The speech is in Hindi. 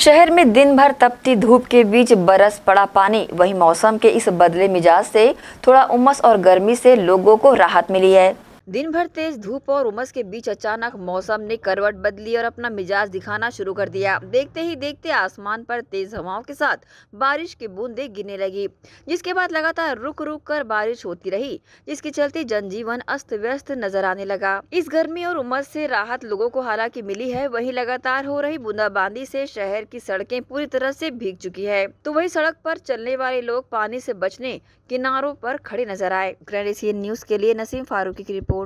शहर में दिन भर तपती धूप के बीच बरस पड़ा पानी वहीं मौसम के इस बदले मिजाज से थोड़ा उमस और गर्मी से लोगों को राहत मिली है दिन भर तेज धूप और उमस के बीच अचानक मौसम ने करवट बदली और अपना मिजाज दिखाना शुरू कर दिया देखते ही देखते आसमान पर तेज हवाओं के साथ बारिश की बूंदे गिरने लगी जिसके बाद लगातार रुक रुक कर बारिश होती रही जिसके चलते जनजीवन अस्त व्यस्त नजर आने लगा इस गर्मी और उमस से राहत लोगों को हालांकि मिली है वही लगातार हो रही बूंदाबांदी से शहर की सड़कें पूरी तरह से भीग चुकी है तो वही सड़क पर चलने वाले लोग पानी से बचने किनारों पर खड़े नजर आए ग्रैंड न्यूज के लिए नसीम फारूकी की रिपोर्ट